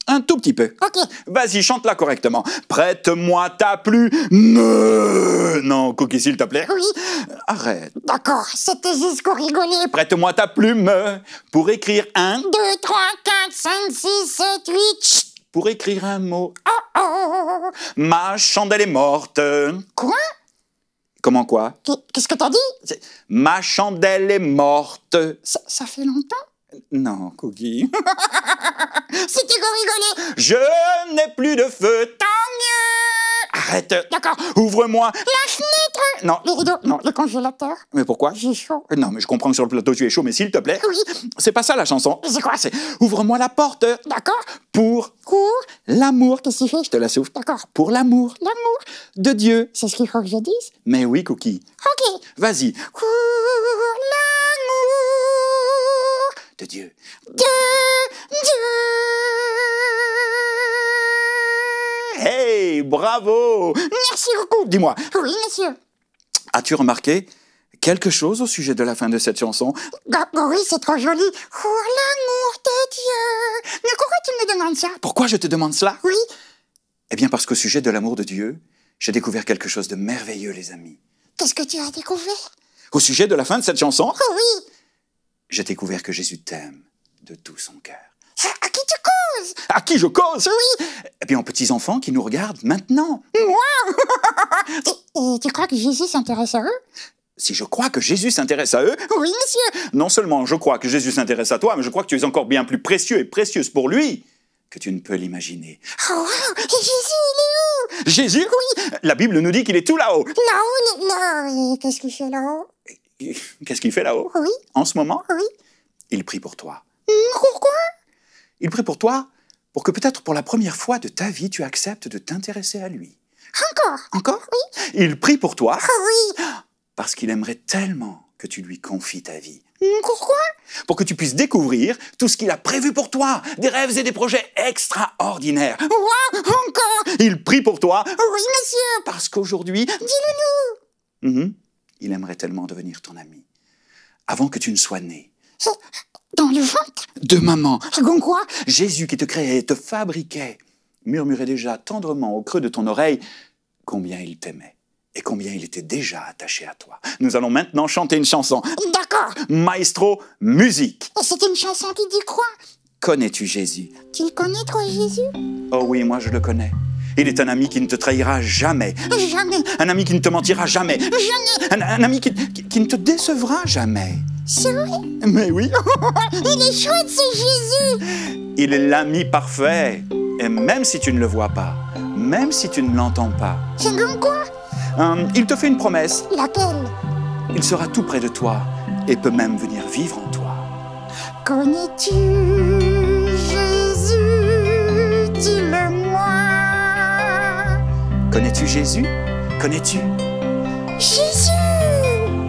un tout petit peu. Ok. Vas-y, chante-la correctement. Prête-moi ta plume. Non, Cookie, s'il te plaît. Oui. Arrête. D'accord, c'était juste pour rigoler. Prête-moi ta plume pour écrire un... 2, 3, 4, 5, 6, 7, 8... Pour écrire un mot. Oh, oh. Ma chandelle est morte. Quoi Comment quoi Qu'est-ce que t'as dit Ma chandelle est morte. ça fait longtemps non, Cookie. C'était pour rigoler, je n'ai plus de feu, tant mieux Arrête D'accord, ouvre-moi la fenêtre Non, les rideaux, non, le congélateur. Mais pourquoi J'ai chaud. Non, mais je comprends que sur le plateau tu es chaud, mais s'il te plaît. Oui. C'est pas ça la chanson. C'est quoi C'est ouvre-moi la porte. D'accord. Pour. Pour. L'amour, qu'est-ce qu'il fait Je te la souffle. D'accord. Pour l'amour. L'amour. De Dieu. C'est ce qu'il faut que je dise Mais oui, Cookie. Ok. Vas-y. Pour de Dieu. Dieu, Dieu Hey, bravo Merci beaucoup, dis-moi. Oui, monsieur. As-tu remarqué quelque chose au sujet de la fin de cette chanson bah, bah Oui, c'est trop joli. Pour oh, l'amour de Dieu Mais pourquoi tu me demandes ça Pourquoi je te demande cela Oui. Eh bien, parce qu'au sujet de l'amour de Dieu, j'ai découvert quelque chose de merveilleux, les amis. Qu'est-ce que tu as découvert Au sujet de la fin de cette chanson oh, Oui j'ai découvert que Jésus t'aime de tout son cœur. À qui tu causes À qui je cause, oui Et puis en petits enfants qui nous regardent maintenant. Moi *laughs* et, tu crois que Jésus s'intéresse à eux si je crois que Jésus s'intéresse à eux, oui, monsieur. Non seulement je crois que Jésus s'intéresse à toi, mais je crois que tu es encore bien plus précieux et précieuse pour lui que tu ne peux l'imaginer. Oh, wow. et Jésus, il est où Jésus, oui. La Bible nous dit qu'il est tout là-haut. Là-haut, non. Qu'est-ce qu'il fait là-haut *laughs* Qu'est-ce qu'il fait là-haut Oui. En ce moment Oui. Il prie pour toi. Hum, pourquoi Il prie pour toi pour que peut-être pour la première fois de ta vie, tu acceptes de t'intéresser à lui. Encore Encore Oui. Il prie pour toi ah Oui. Parce qu'il aimerait tellement que tu lui confies ta vie. Hum, pourquoi Pour que tu puisses découvrir tout ce qu'il a prévu pour toi, des rêves et des projets extraordinaires. Oui, encore Il prie pour toi Oui, monsieur Parce qu'aujourd'hui... Dis-le-nous mhm. Il aimerait tellement devenir ton ami. Avant que tu ne sois né. Dans le ventre De maman. Second quoi Jésus qui te créait te fabriquait murmurait déjà tendrement au creux de ton oreille combien il t'aimait et combien il était déjà attaché à toi. Nous allons maintenant chanter une chanson. D'accord. Maestro, musique. C'est une chanson qui dit quoi Connais-tu Jésus Tu le connais, toi, Jésus Oh oui, moi je le connais. Il est un ami qui ne te trahira jamais. Jamais. Un ami qui ne te mentira jamais. Jamais. Un, ami qui, ne te décevra jamais. C'est vrai Mais oui. *laughs* Il est chouette, c'est Jésus. Il est l'ami parfait. Et même si tu ne le vois pas, même si tu ne l'entends pas. C'est comme quoi hum, Il te fait une promesse. Laquelle Il sera tout près de toi et peut même venir vivre en toi. Connais-tu Connais-tu Jésus Connais-tu Jésus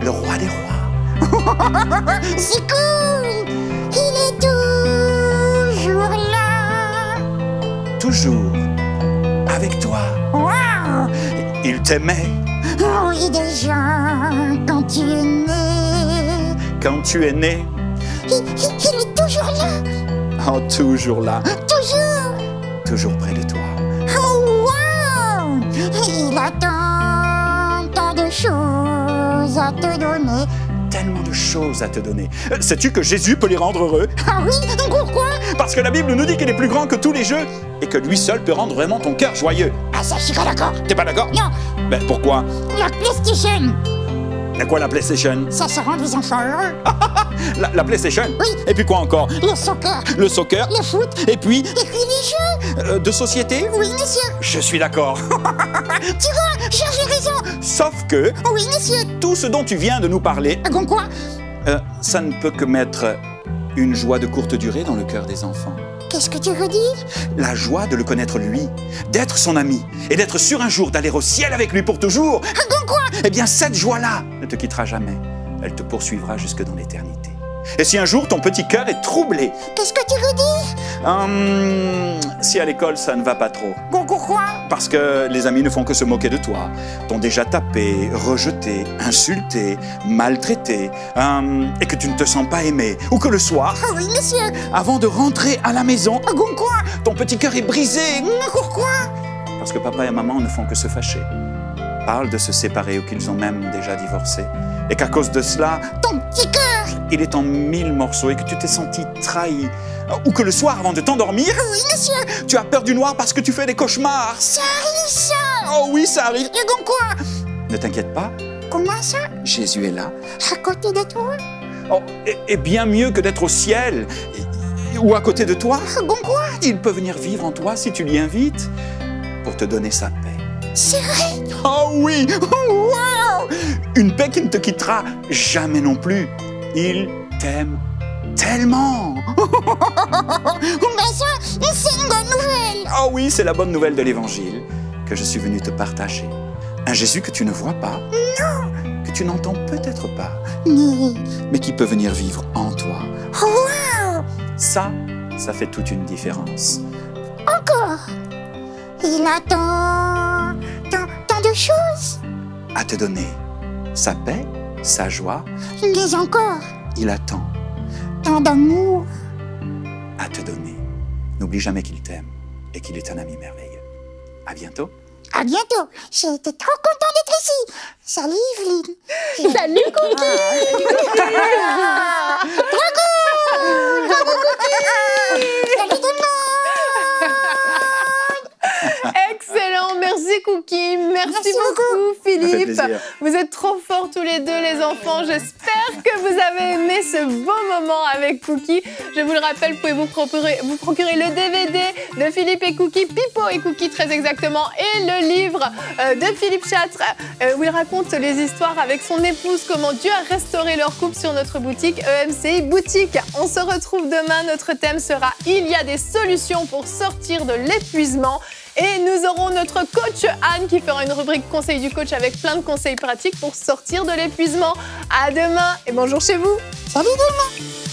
Le roi des rois. *laughs* C'est cool Il est toujours là. Toujours avec toi. Wow Il t'aimait. oui oh, déjà, quand tu es né. Quand tu es né. Il, il est toujours là. Oh, toujours là. à te donner. Tellement de choses à te donner. Euh, sais-tu que Jésus peut les rendre heureux *laughs* Ah oui Donc Pourquoi Parce que la Bible nous dit qu'il est plus grand que tous les jeux et que lui seul peut rendre vraiment ton cœur joyeux. Ah ça, je suis pas d'accord. T'es pas d'accord Non. Ben pourquoi La PlayStation la quoi la PlayStation Ça, se rend les enfants heureux. *laughs* la, PlayStation Oui. Et puis quoi encore Le soccer. Le soccer. Le foot. Et puis Et puis les jeux euh, De société Oui, monsieur. Je suis d'accord. *laughs* tu vois, j'ai Sauf que... Oui, Tout ce dont tu viens de nous parler... Euh, quoi euh, Ça ne peut que mettre une joie de courte durée dans le cœur des enfants. Qu'est-ce que tu veux dire La joie de le connaître lui, d'être son ami, et d'être sûr un jour d'aller au ciel avec lui pour toujours. Bon euh, quoi Eh bien, cette joie-là ne te quittera jamais. Elle te poursuivra jusque dans l'éternité. Et si un jour ton petit cœur est troublé Qu'est-ce que tu veux dire hum, Si à l'école ça ne va pas trop. Pourquoi Parce que les amis ne font que se moquer de toi. T'ont déjà tapé, rejeté, insulté, maltraité, hum, et que tu ne te sens pas aimé. Ou que le soir, ah oui, monsieur. avant de rentrer à la maison, pourquoi ah, ton petit cœur est brisé. Pourquoi Parce que papa et maman ne font que se fâcher parlent de se séparer ou qu'ils ont même déjà divorcé. Et qu'à cause de cela, ton petit il est en mille morceaux et que tu t'es senti trahi, euh, ou que le soir avant de t'endormir, ah oui monsieur, tu as peur du noir parce que tu fais des cauchemars. Ça arrive Oh oui, ça arrive. Et donc quoi Ne t'inquiète pas. Comment ça Jésus est là. À côté de toi Oh, et, bien mieux que d'être au ciel ou à côté de toi. Bon ah quoi Il peut venir vivre en toi si tu l'y invites pour te donner sa paix. C'est Oh oui oh, wow Une paix qui ne te quittera jamais non plus. Il t'aime tellement. *laughs* Ben, c'est une bonne nouvelle. oh oui, c'est la bonne nouvelle de l'Évangile que je suis venu te partager. Un Jésus que tu ne vois pas. Non. Que tu n'entends peut-être pas. Non. Mais qui peut venir vivre en toi. Oh, wow. Ça, ça fait toute une différence. Encore. Il a tant, tant, tant de choses à te donner. Sa paix sa joie. Les encore. Il attend. Tant d'amour. À te donner. N'oublie jamais qu'il t'aime et qu'il est un ami merveilleux. À bientôt. À bientôt. J'ai été trop content d'être ici. Salut, Evelyne. *laughs* Salut, Cookie. *laughs* Merci Cookie, merci, beaucoup, Philippe. Vous êtes trop forts tous les deux les enfants. J'espère que vous avez aimé ce beau moment avec Cookie. Je vous le rappelle, vous pouvez vous procurer, vous le DVD de Philippe et Cookie, Pipo et Cookie très exactement, et le livre euh, de Philippe Châtre euh, où il raconte les histoires avec son épouse, comment Dieu a restauré leur couple sur notre boutique EMCI Boutique. On se retrouve demain, notre thème sera Il y a des solutions pour sortir de l'épuisement. Et nous aurons notre coach Anne qui fera une rubrique conseil du coach avec plein de conseils pratiques pour sortir de l'épuisement. À demain et bonjour chez vous. Salut demain.